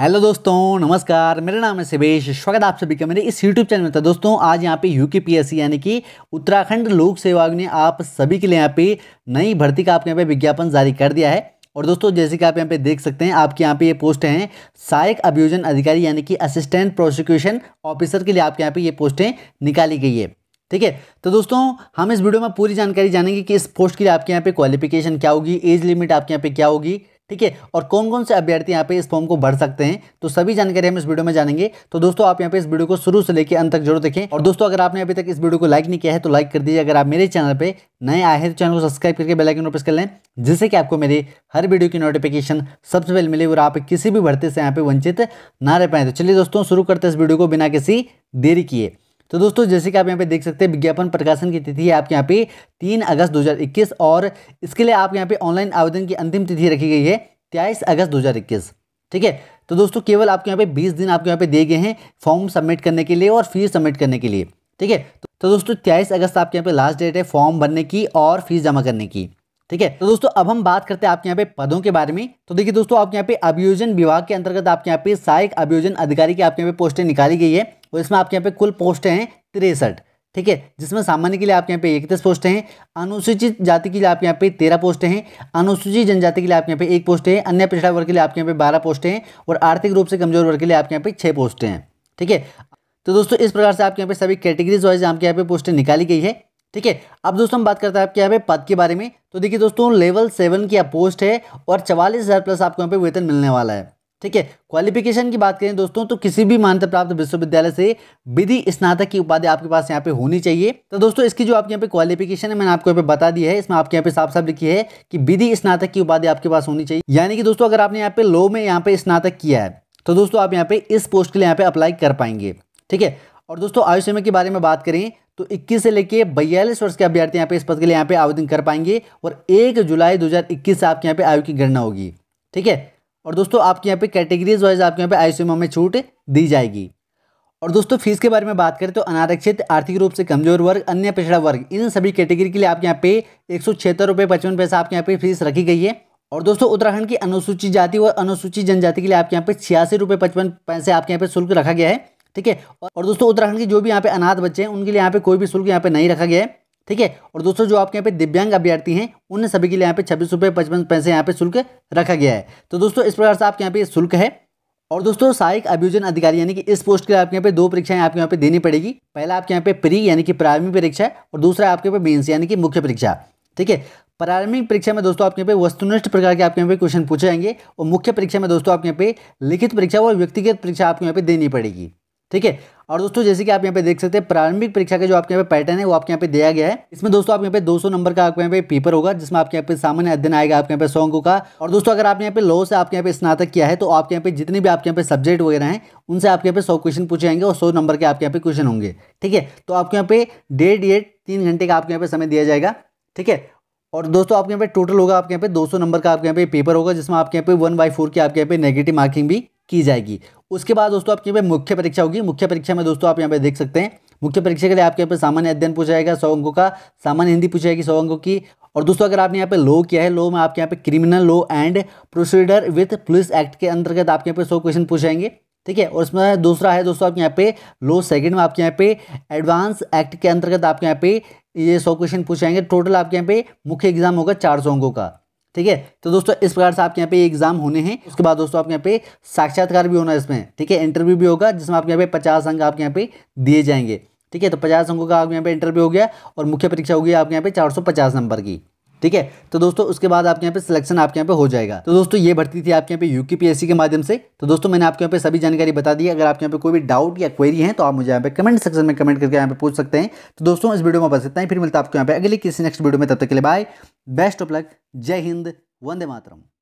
hello दोस्तों नमस्कार मेरा नाम है शिवेश स्वागत आप सभी का मेरे इस यूट्यूब चैनल में था तो दोस्तों आज यहाँ पे यू के पी एस सी यानी कि उत्तराखंड लोक सेवा आयोग ने आप सभी के लिए यहाँ पे नई भर्ती का आपके यहाँ पे विज्ञापन जारी कर दिया है और दोस्तों जैसे कि आप यहाँ पे देख सकते हैं आपके यहाँ पे ये पोस्ट हैं सहायक अभियोजन अधिकारी यानी कि असिस्टेंट प्रोसिक्यूशन ऑफिसर के लिए आपके यहाँ पे ये पोस्टें निकाली गई है ठीक है तो दोस्तों हम इस वीडियो में पूरी जानकारी जानेंगे कि इस पोस्ट के लिए आपके यहाँ पे क्वालिफिकेशन क्या होगी एज लिमिट आपके यहाँ पे क्या होगी ठीक है और कौन कौन से अभ्यर्थी यहाँ पे इस फॉर्म को भर सकते हैं तो सभी जानकारी हम इस वीडियो में जानेंगे तो दोस्तों आप यहाँ पे इस वीडियो को शुरू से लेकर अंत तक जरूर देखें और दोस्तों अगर आपने अभी तक इस वीडियो को लाइक नहीं किया है तो लाइक कर दीजिए अगर आप मेरे चैनल पर नए आए हैं तो चैनल को सब्सक्राइब करके बेलाइकन प्रेस कर लें जिससे कि आपको मेरी हर वीडियो की नोटिफिकेशन सबसे पहले मिले और आप किसी भी भर्ती से यहाँ पे वंचित ना रह पाए तो चलिए दोस्तों शुरू करते हैं इस वीडियो को बिना किसी देरी किए तो दोस्तों जैसे कि आप यहाँ पे देख सकते हैं विज्ञापन प्रकाशन की तिथि है आपके यहाँ पे तीन अगस्त 2021 और इसके लिए आप यहाँ पे ऑनलाइन आवेदन की अंतिम तिथि रखी गई है तेईस अगस्त 2021 ठीक है तो दोस्तों केवल आपके यहाँ पे 20 दिन आपके यहाँ पे दिए गए हैं फॉर्म सबमिट करने के लिए और फीस सबमिट करने के लिए ठीक है तो दोस्तों तेईस अगस्त आपके यहाँ पे लास्ट डेट है फॉर्म भरने की और फीस जमा करने की ठीक है तो दोस्तों अब हम बात करते हैं आपके यहाँ पे पदों के बारे में तो देखिए दोस्तों आपके यहाँ पे अभियोजन विभाग के अंतर्गत आपके यहाँ पे सहायक अभियोजन अधिकारी की आपके यहाँ पे पोस्टें निकाली गई है और इसमें आपके यहाँ पे कुल पोस्टें हैं तिरसठ ठीक है जिसमें सामान्य के लिए आपके यहाँ पे इकतीस पोस्टें हैं अनुसूचित जाति के लिए आपके यहाँ पे तेरह पोस्टें हैं अनुसूचित जनजाति के लिए आपके यहाँ पे एक पोस्ट है अन्य पिछड़ा वर्ग के लिए आपके यहाँ पे बारह पोस्टें हैं और आर्थिक रूप से कमजोर वर्ग के लिए आपके यहाँ पे छह पोस्टें हैं ठीक है तो दोस्तों इस प्रकार से आपके यहाँ पे सभी कैटेगरीज वाइज आपके यहाँ पे पोस्टें निकाली गई है ठीक है अब दोस्तों हम बात करते हैं आपके यहाँ पे पद के बारे में तो देखिए दोस्तों लेवल सेवन की आप पोस्ट है और चवालीस हज़ार प्लस आपको यहाँ पे वेतन मिलने वाला है ठीक है क्वालिफिकेशन की बात करें दोस्तों तो किसी भी मान्यता प्राप्त विश्वविद्यालय से विधि स्नातक की उपाधि आपके पास यहाँ पे होनी चाहिए तो दोस्तों इसकी जो आपके यहाँ पे क्वालिफिकेशन है मैंने आपको यहाँ पे बता दी है इसमें आपके यहाँ पे साफ साफ लिखी है कि विधि स्नातक की उपाधि आपके पास होनी चाहिए यानी कि दोस्तों अगर आपने यहाँ पे लो में यहाँ पे स्नातक किया है तो दोस्तों आप यहाँ पे इस पोस्ट के लिए यहाँ पे अप्लाई कर पाएंगे ठीक है और दोस्तों आयु सीमा के बारे में बात करें तो 21 से लेके बयालीस वर्ष के अभ्यर्थी यहाँ पे इस पद के लिए यहाँ पे आवेदन कर पाएंगे और एक जुलाई 2021 से आपके यहाँ पे आयु की गणना होगी ठीक है और दोस्तों आपके यहाँ पे कैटेगरीज वाइज आपके यहाँ पे आयु सीमा में छूट दी जाएगी और दोस्तों फीस के बारे में बात करें तो अनारक्षित आर्थिक रूप से कमजोर वर्ग अन्य पिछड़ा वर्ग इन सभी कैटेगरी के लिए आपके यहाँ पे एक सौ पचपन आपके यहाँ पे फीस रखी गई है और दोस्तों उत्तराखंड की अनुसूचित जाति और अनुसूचित जनजाति के लिए आपके यहाँ पे छियासी रुपये पचपन पैसे आपके यहाँ पे शुल्क रखा गया है ठीक है और दोस्तों उत्तराखंड के जो भी यहाँ पे अनाथ बच्चे हैं उनके लिए यहाँ पे कोई भी शुल्क यहाँ पे नहीं रखा गया है ठीक है और दोस्तों जो आपके यहाँ पे दिव्यांग अभ्यर्थी हैं उन सभी के लिए यहाँ पे छब्बीस रुपये पचपन पैसे यहाँ पे शुल्क रखा गया है तो दोस्तों इस प्रकार से आपके यहाँ पे शुल्क है और दोस्तों सहायक अभियोजन अधिकारी यानी कि इस पोस्ट के लिए आपके यहाँ पे दो परीक्षाएं आपके यहाँ पे देनी पड़ेगी पहला आपके यहाँ पे प्री यानी कि प्रारंभिक परीक्षा और दूसरा आपके यहाँ पे मेन्स यानी कि मुख्य परीक्षा ठीक है प्रारंभिक परीक्षा में दोस्तों आपके यहाँ पे वस्तुनिष्ठ प्रकार के आपके यहाँ पे क्वेश्चन पूछे जाएंगे और मुख्य परीक्षा में दोस्तों आपके यहाँ पे लिखित परीक्षा और व्यक्तिगत परीक्षा आपके यहाँ पे देनी पड़ेगी ठीक है और दोस्तों जैसे कि आप यहाँ पे देख सकते हैं प्रारंभिक परीक्षा का जो आपके यहाँ पे पैटर्न है वो आपके यहाँ पे दिया गया है इसमें दोस्तों आप यहाँ पे 200 नंबर का आपके यहाँ पे पेपर होगा जिसमें आपके यहाँ पे सामान्य अध्ययन आएगा आपके यहाँ पे सौ का और दोस्तों अगर आपने यहाँ पे लो से आपके यहाँ पे स्नातक किया है तो आपके यहाँ पे जितने भी आपके यहाँ पे सब्जेक्ट वगैरह हैं उनसे आपके यहाँ पे सौ क्वेश्चन पूछे जाएंगे और सौ नंबर के आपके यहाँ पे क्वेश्चन होंगे ठीक है तो आपके यहाँ पे डेढ़ डेढ़ तीन घंटे का आपके यहाँ पे समय दिया जाएगा ठीक है और दोस्तों आपके यहाँ पे टोटल होगा आपके यहाँ पे 200 नंबर का आपके यहाँ पे पेपर होगा जिसमें आपके यहाँ पे वन बाई फोर की आपके यहाँ पे नेगेटिव मार्किंग भी की जाएगी उसके बाद दोस्तों आपके यहाँ पे मुख्य परीक्षा होगी मुख्य परीक्षा में दोस्तों आप यहाँ पे देख सकते हैं मुख्य परीक्षा के लिए आपके यहाँ पे सामान्य अध्ययन पूछा जाएगा सौ अंकों का सामान्य हिंदी पूछा जाएगी सौ अंकों की और दोस्तों अगर आपने यहाँ पे लो किया है लो में आपके यहाँ पे criminal law and procedure with police act के अंतर्गत आपके यहाँ पे सौ क्वेश्चन पूछाएंगे ठीक है और इसमें दूसरा है दोस्तों आपके यहाँ पे लो सेकंड में आपके यहाँ पे एडवांस एक्ट के अंतर्गत आपके यहाँ पे ये सौ क्वेश्चन पूछाएंगे टोटल आपके यहाँ पे मुख्य एग्जाम होगा चार सौ अंकों का ठीक है तो दोस्तों इस प्रकार से आपके यहाँ पे एग्जाम होने हैं उसके बाद दोस्तों आपके यहाँ पे साक्षात्कार भी होना है इसमें ठीक है इंटरव्यू भी होगा जिसमें आपके यहाँ पे पचास अंक आपके यहाँ पे दिए जाएंगे ठीक है तो पचास अंकों का आपके यहाँ पे इंटरव्यू हो गया और मुख्य परीक्षा होगी आपके यहाँ पे चार सौ पचास नंबर की ठीक है तो दोस्तों उसके बाद आपके यहाँ पे सिलेक्शन आपके यहाँ पे हो जाएगा तो दोस्तों ये भर्ती थी आपके यहाँ पे यूकी के माध्यम से तो दोस्तों मैंने आपके यहाँ पे सभी जानकारी बता दी अगर आपके यहाँ पे कोई भी डाउट या क्वेरी है तो आप मुझे यहाँ पे कमेंट सेक्शन में कमेंट करके यहाँ पे पूछ सकते हैं तो दोस्तों इस वीडियो में बस इतना ही फिर मिलता है यहाँ पे अगले किसी नेक्स्ट वीडियो में तब तक के लिए बाय बेस्ट ऑफ लक जय हिंद वंदे मातरम